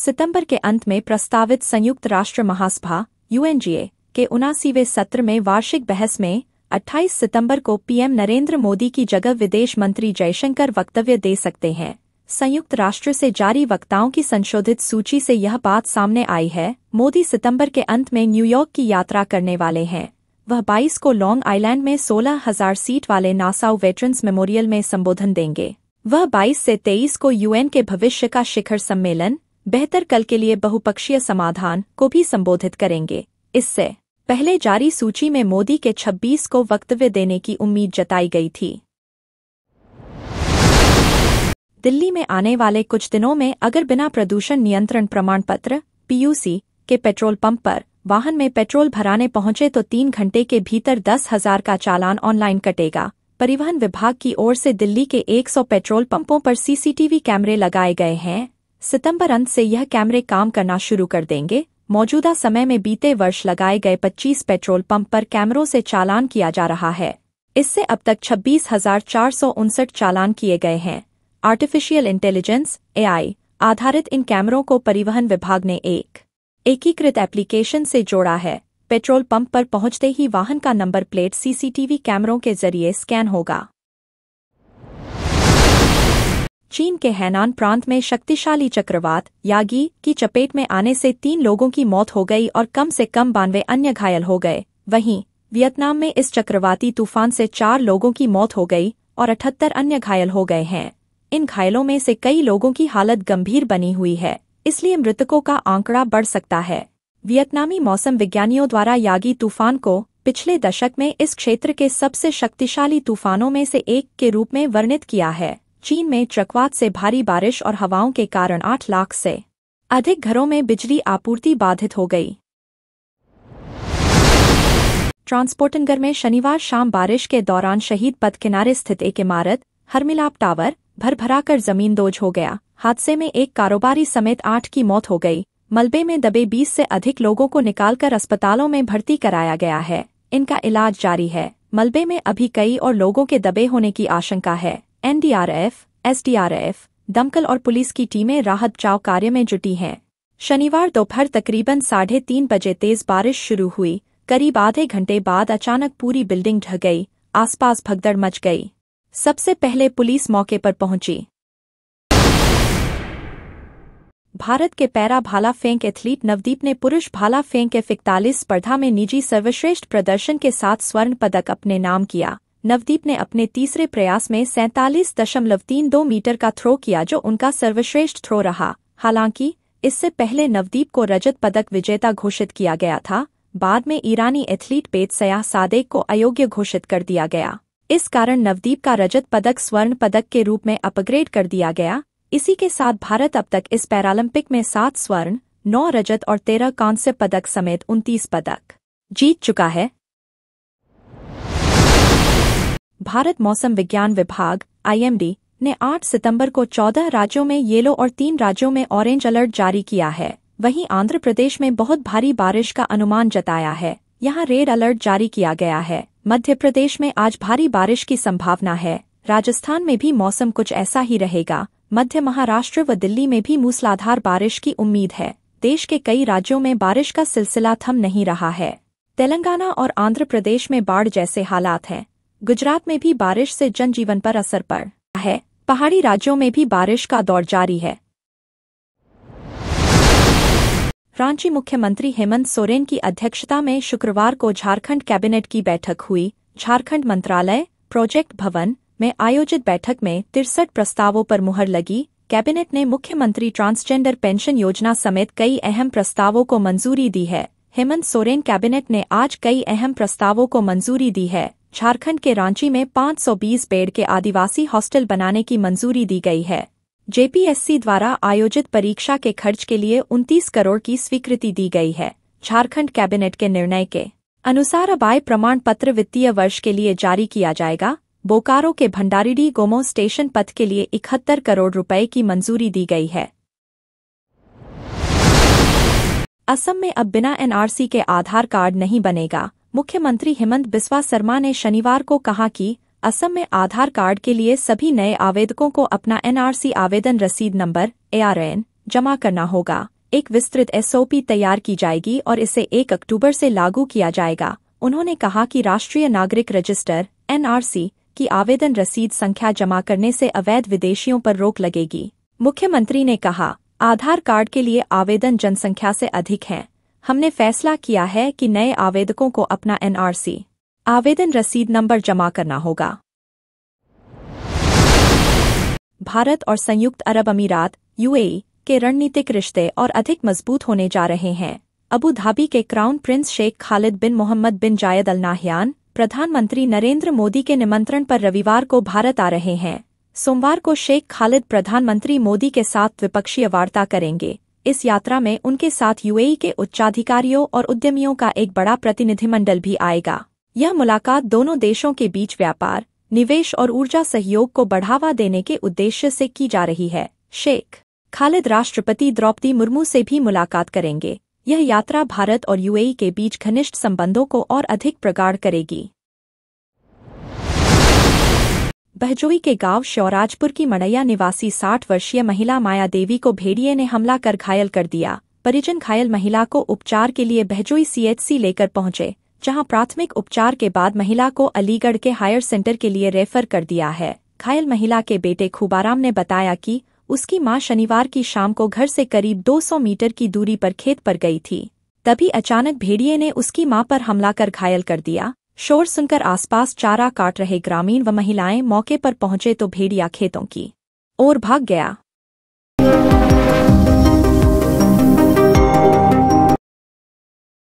सितंबर के अंत में प्रस्तावित संयुक्त राष्ट्र महासभा यूएनजीए के उनासीवें सत्र में वार्षिक बहस में 28 सितंबर को पीएम नरेंद्र मोदी की जगह विदेश मंत्री जयशंकर वक्तव्य दे सकते हैं संयुक्त राष्ट्र से जारी वक्ताओं की संशोधित सूची से यह बात सामने आई है मोदी सितंबर के अंत में न्यूयॉर्क की यात्रा करने वाले हैं वह 22 को लॉन्ग आइलैंड में सोलह हजार सीट वाले नासाउ वेटरन्स मेमोरियल में संबोधन देंगे वह 22 से 23 को यूएन के भविष्य का शिखर सम्मेलन बेहतर कल के लिए बहुपक्षीय समाधान को भी संबोधित करेंगे इससे पहले जारी सूची में मोदी के 26 को वक्तव्य देने की उम्मीद जताई गई थी दिल्ली में आने वाले कुछ दिनों में अगर बिना प्रदूषण नियंत्रण प्रमाण पत्र पीयूसी के पेट्रोल पंप पर वाहन में पेट्रोल भराने पहुंचे तो तीन घंटे के भीतर दस हजार का चालान ऑनलाइन कटेगा परिवहन विभाग की ओर से दिल्ली के 100 पेट्रोल पंपों पर सीसीटीवी कैमरे लगाए गए हैं सितंबर अंत से यह कैमरे काम करना शुरू कर देंगे मौजूदा समय में बीते वर्ष लगाए गए 25 पेट्रोल पंप पर कैमरों से चालान किया जा रहा है इससे अब तक छब्बीस चालान किए गए हैं आर्टिफिशियल इंटेलिजेंस एआई आधारित इन कैमरों को परिवहन विभाग ने एक एकीकृत एप्लीकेशन से जोड़ा है पेट्रोल पंप पर पहुंचते ही वाहन का नंबर प्लेट सीसीटीवी कैमरों के जरिए स्कैन होगा चीन के हैनान प्रांत में शक्तिशाली चक्रवात यागी की चपेट में आने से तीन लोगों की मौत हो गई और कम से कम बानवे अन्य घायल हो गए वहीं वियतनाम में इस चक्रवाती तूफान से चार लोगों की मौत हो गई और अठहत्तर अन्य घायल हो गए हैं इन घायलों में से कई लोगों की हालत गंभीर बनी हुई है इसलिए मृतकों का आंकड़ा बढ़ सकता है वियतनामी मौसम विज्ञानियों द्वारा यागी तूफान को पिछले दशक में इस क्षेत्र के सबसे शक्तिशाली तूफानों में से एक के रूप में वर्णित किया है चीन में चक्रवात से भारी बारिश और हवाओं के कारण आठ लाख से अधिक घरों में बिजली आपूर्ति बाधित हो गई ट्रांसपोर्टनगर में शनिवार शाम बारिश के दौरान शहीद पथ किनारे स्थित एक इमारत हरमिलाप टावर भर भराकर कर दोज हो गया हादसे में एक कारोबारी समेत आठ की मौत हो गई मलबे में दबे बीस से अधिक लोगों को निकालकर अस्पतालों में भर्ती कराया गया है इनका इलाज जारी है मलबे में अभी कई और लोगों के दबे होने की आशंका है एनडीआरएफ एसडीआरएफ दमकल और पुलिस की टीमें राहत बचाव कार्य में जुटी हैं शनिवार दोपहर तकरीबन साढ़े तीन बजे तेज बारिश शुरू हुई करीब आधे घंटे बाद अचानक पूरी बिल्डिंग ढह गई आसपास भगदड़ मच गई सबसे पहले पुलिस मौके पर पहुंची भारत के पैरा भाला फेंक एथलीट नवदीप ने पुरुष भाला फेंक इकतालीस स्पर्धा में निजी सर्वश्रेष्ठ प्रदर्शन के साथ स्वर्ण पदक अपने नाम किया नवदीप ने अपने तीसरे प्रयास में सैंतालीस दशमलव तीन दो मीटर का थ्रो किया जो उनका सर्वश्रेष्ठ थ्रो रहा हालांकि इससे पहले नवदीप को रजत पदक विजेता घोषित किया गया था बाद में ईरानी एथलीट पेत सयाह सादेक को अयोग्य घोषित कर दिया गया इस कारण नवदीप का रजत पदक स्वर्ण पदक के रूप में अपग्रेड कर दिया गया इसी के साथ भारत अब तक इस पैरालंपिक में सात स्वर्ण नौ रजत और तेरह कांस्य पदक समेत उनतीस पदक जीत चुका है भारत मौसम विज्ञान विभाग आईएमडी ने 8 सितंबर को 14 राज्यों में येलो और तीन राज्यों में ऑरेंज अलर्ट जारी किया है वहीं आंध्र प्रदेश में बहुत भारी बारिश का अनुमान जताया है यहाँ रेड अलर्ट जारी किया गया है मध्य प्रदेश में आज भारी बारिश की संभावना है राजस्थान में भी मौसम कुछ ऐसा ही रहेगा मध्य महाराष्ट्र व दिल्ली में भी मूसलाधार बारिश की उम्मीद है देश के कई राज्यों में बारिश का सिलसिला थम नहीं रहा है तेलंगाना और आंध्र प्रदेश में बाढ़ जैसे हालात हैं गुजरात में भी बारिश से जनजीवन पर असर पड़ है पहाड़ी राज्यों में भी बारिश का दौर जारी है रांची मुख्यमंत्री हेमंत सोरेन की अध्यक्षता में शुक्रवार को झारखंड कैबिनेट की बैठक हुई झारखंड मंत्रालय प्रोजेक्ट भवन में आयोजित बैठक में तिरसठ प्रस्तावों पर मुहर लगी कैबिनेट ने मुख्यमंत्री ट्रांसजेंडर पेंशन योजना समेत कई अहम प्रस्तावों को मंजूरी दी है हेमंत सोरेन कैबिनेट ने आज कई अहम प्रस्तावों को मंजूरी दी है झारखंड के रांची में 520 बेड के आदिवासी हॉस्टल बनाने की मंजूरी दी गई है जेपीएससी द्वारा आयोजित परीक्षा के खर्च के लिए 29 करोड़ की स्वीकृति दी गई है झारखंड कैबिनेट के निर्णय के अनुसार अब आय प्रमाण पत्र वित्तीय वर्ष के लिए जारी किया जाएगा बोकारो के भंडारीडी गोमो स्टेशन पथ के लिए इकहत्तर करोड़ रुपए की मंजूरी दी गई है असम में अब बिना एनआरसी के आधार कार्ड नहीं बनेगा मुख्यमंत्री हेमंत बिस्वा शर्मा ने शनिवार को कहा कि असम में आधार कार्ड के लिए सभी नए आवेदकों को अपना एनआरसी आवेदन रसीद नंबर एआरएन जमा करना होगा एक विस्तृत एसओपी तैयार की जाएगी और इसे एक अक्टूबर से लागू किया जाएगा उन्होंने कहा कि राष्ट्रीय नागरिक रजिस्टर एनआरसी की आवेदन रसीद संख्या जमा करने से अवैध विदेशियों पर रोक लगेगी मुख्यमंत्री ने कहा आधार कार्ड के लिए आवेदन जनसंख्या से अधिक हैं हमने फैसला किया है कि नए आवेदकों को अपना एनआरसी आवेदन रसीद नंबर जमा करना होगा भारत और संयुक्त अरब अमीरात यूएई के रणनीतिक रिश्ते और अधिक मजबूत होने जा रहे हैं अबू धाबी के crown prince Sheikh Khalid bin Mohammed bin Zayed Al Nahyan प्रधानमंत्री नरेंद्र मोदी के निमंत्रण पर रविवार को भारत आ रहे हैं सोमवार को शेख खालिद प्रधानमंत्री मोदी के साथ द्विपक्षीय वार्ता करेंगे इस यात्रा में उनके साथ यूएई के उच्चाधिकारियों और उद्यमियों का एक बड़ा प्रतिनिधिमंडल भी आएगा यह मुलाकात दोनों देशों के बीच व्यापार निवेश और ऊर्जा सहयोग को बढ़ावा देने के उद्देश्य से की जा रही है शेख खालिद राष्ट्रपति द्रौपदी मुर्मू से भी मुलाकात करेंगे यह यात्रा भारत और यूएई के बीच घनिष्ठ संबंधों को और अधिक प्रगाढ़ करेगी बहजोई के गांव शौराजपुर की मड़ैया निवासी 60 वर्षीय महिला माया देवी को भेड़िए ने हमला कर घायल कर दिया परिजन घायल महिला को उपचार के लिए बहजोई सीएचसी लेकर पहुंचे जहां प्राथमिक उपचार के बाद महिला को अलीगढ़ के हायर सेंटर के लिए रेफर कर दिया है घायल महिला के बेटे खुबाराम ने बताया कि उसकी मां शनिवार की शाम को घर से करीब 200 मीटर की दूरी पर खेत पर गई थी तभी अचानक भेड़िए ने उसकी मां पर हमला कर घायल कर दिया शोर सुनकर आसपास चारा काट रहे ग्रामीण व महिलाएं मौके पर पहुंचे तो भेड़िया खेतों की ओर भाग गया